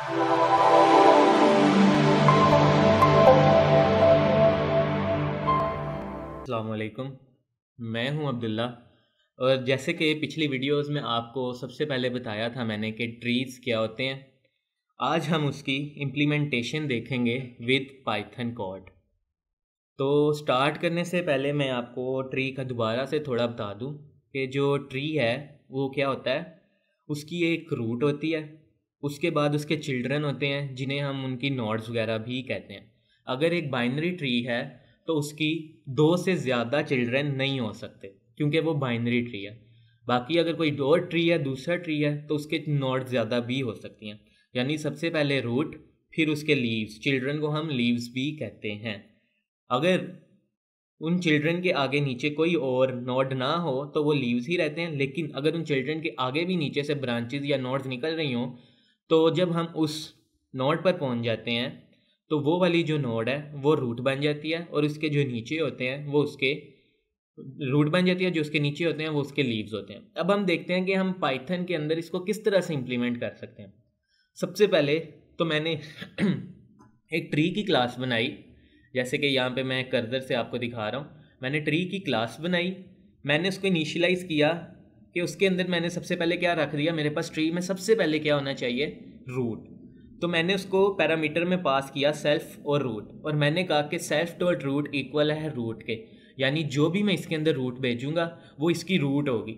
अल्लाम मैं हूं अब्दुल्ला और जैसे कि पिछली वीडियोस में आपको सबसे पहले बताया था मैंने कि ट्रीज़ क्या होते हैं आज हम उसकी इम्प्लीमेंटेशन देखेंगे विद पाइथन कोड तो स्टार्ट करने से पहले मैं आपको ट्री का दोबारा से थोड़ा बता दूं कि जो ट्री है वो क्या होता है उसकी एक रूट होती है उसके बाद उसके चिल्ड्रन होते हैं जिन्हें हम उनकी नॉड्स वगैरह भी कहते हैं अगर एक बाइनरी ट्री है तो उसकी दो से ज़्यादा चिल्ड्रन नहीं हो सकते क्योंकि वो बाइनरी ट्री है बाकी अगर कोई दो ट्री है दूसरा ट्री है तो उसके नॉड ज़्यादा भी हो सकती हैं यानी सबसे पहले रूट फिर उसके लीव्स चिल्ड्रन को हम लीव्स भी कहते हैं अगर उन चिल्ड्रन के आगे नीचे कोई और नोड ना हो तो वो लीव्स ही रहते हैं लेकिन अगर उन चिल्ड्रन के आगे भी नीचे से ब्रांचेज या नोड्स निकल रही हों तो जब हम उस नोड पर पहुंच जाते हैं तो वो वाली जो नोड है वो रूट बन जाती है और उसके जो नीचे होते हैं वो उसके रूट बन जाती है जो उसके नीचे होते हैं वो उसके लीव्स होते हैं अब हम देखते हैं कि हम पाइथन के अंदर इसको किस तरह से इम्प्लीमेंट कर सकते हैं सबसे पहले तो मैंने एक ट्री की क्लास बनाई जैसे कि यहाँ पे मैं कर्जर से आपको दिखा रहा हूँ मैंने ट्री की क्लास बनाई मैंने उसको इनिशलाइज़ किया कि उसके अंदर मैंने सबसे पहले क्या रख दिया मेरे पास ट्री में सबसे पहले क्या होना चाहिए रूट तो मैंने उसको पैरामीटर में पास किया सेल्फ और रूट और मैंने कहा कि सेल्फ डॉट रूट इक्वल है रूट के यानी जो भी मैं इसके अंदर रूट भेजूंगा वो इसकी रूट होगी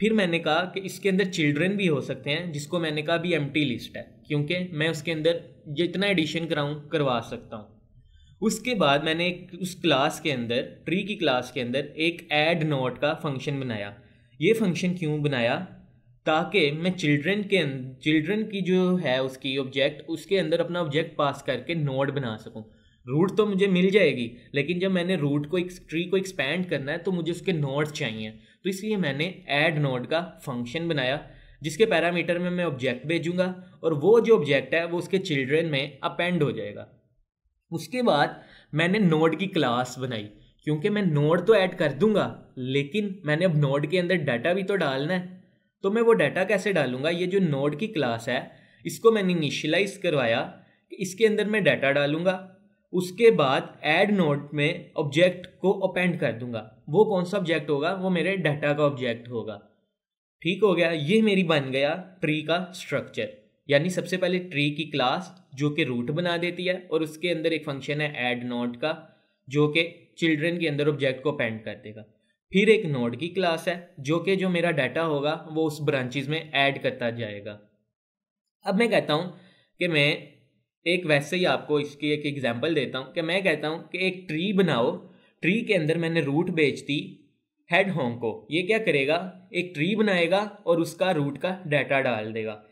फिर मैंने कहा कि इसके अंदर चिल्ड्रन भी हो सकते हैं जिसको मैंने कहा भी एम लिस्ट है क्योंकि मैं उसके अंदर जितना एडिशन कराऊँ करवा सकता हूँ उसके बाद मैंने उस क्लास के अंदर ट्री की क्लास के अंदर एक ऐड नोट का फंक्शन बनाया ये फंक्शन क्यों बनाया ताकि मैं चिल्ड्रन के चिल्ड्रन अं-, की जो है उसकी ऑब्जेक्ट उसके अंदर अपना ऑब्जेक्ट पास करके नोड बना सकूँ रूट तो मुझे मिल जाएगी लेकिन जब मैंने रूट को एक ट्री को एक्सपेंड करना है तो मुझे उसके नोड्स चाहिए तो इसलिए मैंने ऐड नोड का फंक्शन बनाया जिसके पैरामीटर में मैं ऑब्जेक्ट भेजूंगा और वो जो ऑब्जेक्ट है वो उसके चिल्ड्रन में अपेंड हो जाएगा उसके बाद मैंने नोड की क्लास बनाई क्योंकि मैं नोड तो ऐड कर दूंगा लेकिन मैंने अब नोड के अंदर डाटा भी तो डालना है तो मैं वो डाटा कैसे डालूंगा ये जो नोड की क्लास है इसको मैंने इनिशलाइज करवाया कि इसके अंदर मैं डाटा डालूंगा उसके बाद एड नोड में ऑब्जेक्ट को अपेंड कर दूंगा वो कौन सा ऑब्जेक्ट होगा वो मेरे डाटा का ऑब्जेक्ट होगा ठीक हो गया ये मेरी बन गया ट्री का स्ट्रक्चर यानी सबसे पहले ट्री की क्लास जो कि रूट बना देती है और उसके अंदर एक फंक्शन है एड नोड का जो कि चिल्ड्रेन के अंदर ऑब्जेक्ट को पेंट कर देगा फिर एक नोड की क्लास है जो कि जो मेरा डाटा होगा वो उस ब्रांचेज में ऐड करता जाएगा अब मैं कहता हूँ कि मैं एक वैसे ही आपको इसकी एक एग्जांपल देता हूँ कि मैं कहता हूँ कि एक ट्री बनाओ ट्री के अंदर मैंने रूट बेच दी हेड होम को ये क्या करेगा एक ट्री बनाएगा और उसका रूट का डाटा डाल देगा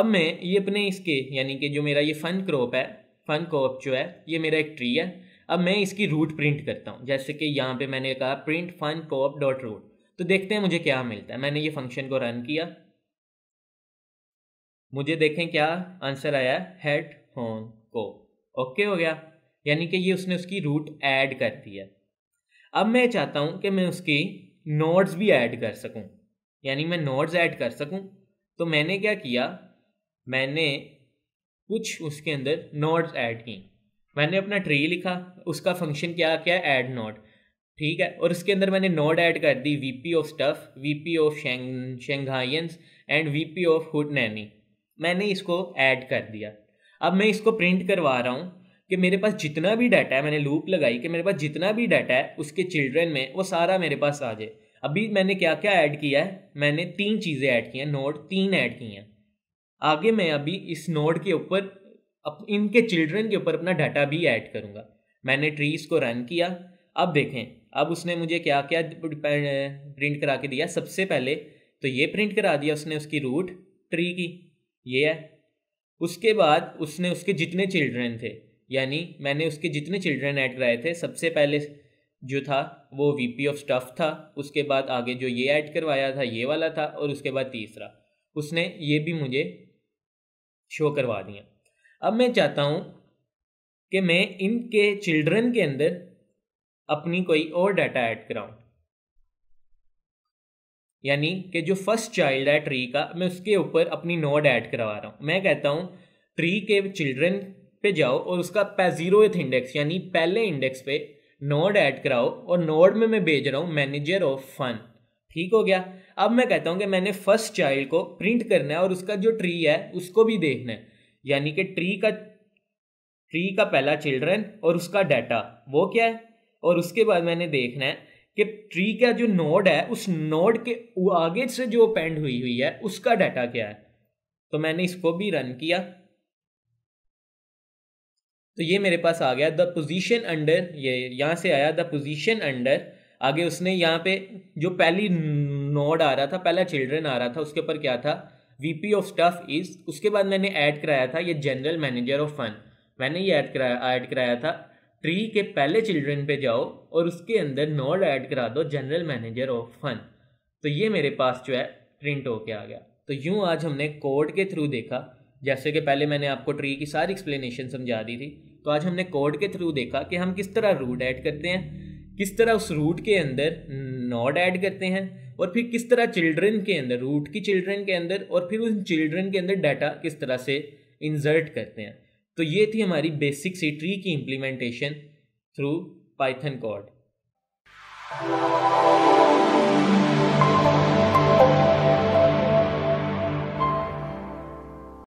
अब मैं ये अपने इसके यानी कि जो मेरा ये फन क्रॉप है फन क्रॉप जो है ये मेरा एक ट्री है अब मैं इसकी रूट प्रिंट करता हूँ जैसे कि यहाँ पे मैंने कहा प्रिंट फन कोऑप डॉट रूट तो देखते हैं मुझे क्या मिलता है मैंने ये फंक्शन को रन किया मुझे देखें क्या आंसर आया हेड होन को ओके हो गया यानी कि ये उसने उसकी रूट ऐड कर दिया अब मैं चाहता हूँ कि मैं उसकी नोड्स भी ऐड कर सकूँ यानी मैं नोड्स ऐड कर सकूँ तो मैंने क्या किया मैंने कुछ उसके अंदर नोड्स ऐड की मैंने अपना ट्री लिखा उसका फंक्शन क्या क्या ऐड नोड ठीक है और उसके अंदर मैंने नोड ऐड कर दी वी पी ऑफ स्टफ वी पी ऑफ शेंग शेंघाइंस एंड पी ऑफ हुड नैनी मैंने इसको ऐड कर दिया अब मैं इसको प्रिंट करवा रहा हूँ कि मेरे पास जितना भी डाटा है मैंने लूप लगाई कि मेरे पास जितना भी डाटा है उसके चिल्ड्रेन में वो सारा मेरे पास आ जाए अभी मैंने क्या क्या ऐड किया है मैंने तीन चीज़ें ऐड की हैं नोड तीन ऐड की हैं आगे मैं अभी इस नोड के ऊपर अब इनके चिल्ड्रन के ऊपर अपना डाटा भी ऐड करूँगा मैंने ट्रीज को रन किया अब देखें अब उसने मुझे क्या क्या प्रिंट करा के दिया सबसे पहले तो ये प्रिंट करा दिया उसने उसकी रूट ट्री की ये है उसके बाद उसने उसके जितने चिल्ड्रन थे यानी मैंने उसके जितने चिल्ड्रन ऐड कराए थे सबसे पहले जो था वो वीपी ऑफ स्टफ था उसके बाद आगे जो ये ऐड करवाया था ये वाला था और उसके बाद तीसरा उसने ये भी मुझे शो करवा दिया अब मैं चाहता हूँ कि मैं इनके चिल्ड्रन के अंदर अपनी कोई और डाटा ऐड कराऊँ यानी कि जो फर्स्ट चाइल्ड है ट्री का मैं उसके ऊपर अपनी नोड ऐड करवा रहा हूँ मैं कहता हूँ ट्री के चिल्ड्रन पे जाओ और उसका जीरो इंडेक्स यानी पहले इंडेक्स पे नोड ऐड कराओ और नोड में मैं भेज रहा हूँ मैनेजर ऑफ फन ठीक हो गया अब मैं कहता हूँ कि मैंने फर्स्ट चाइल्ड को प्रिंट करना है और उसका जो ट्री है उसको भी देखना है यानी कि ट्री का ट्री का पहला चिल्ड्रन और उसका डाटा वो क्या है और उसके बाद मैंने देखना है कि ट्री का जो नोड है उस नोड के आगे से जो पेंड हुई हुई है उसका डाटा क्या है तो मैंने इसको भी रन किया तो ये मेरे पास आ गया द पोजीशन अंडर ये यहां से आया द पोजीशन अंडर आगे उसने यहाँ पे जो पहली नोड आ रहा था पहला चिल्ड्रन आ रहा था उसके ऊपर क्या था वीपी ऑफ स्टफ इज उसके बाद मैंने ऐड कराया था ये जनरल मैनेजर ऑफ फन मैंने ये ऐड कराया ऐड कराया था ट्री के पहले चिल्ड्रन पे जाओ और उसके अंदर नोड ऐड करा दो जनरल मैनेजर ऑफ फन तो ये मेरे पास जो है प्रिंट होके आ गया तो यूँ आज हमने कोड के थ्रू देखा जैसे कि पहले मैंने आपको ट्री की सारी एक्सप्लेनेशन समझा दी थी तो आज हमने कोड के थ्रू देखा कि हम किस तरह रूट ऐड करते हैं किस तरह उस रूट के अंदर नोड ऐड करते हैं और फिर किस तरह चिल्ड्रन के अंदर रूट की चिल्ड्रन के अंदर और फिर उन चिल्ड्रन के अंदर डाटा किस तरह से इंजर्ट करते हैं तो ये थी हमारी बेसिक सी ट्री की इम्प्लीमेंटेशन थ्रू पाइथन कॉड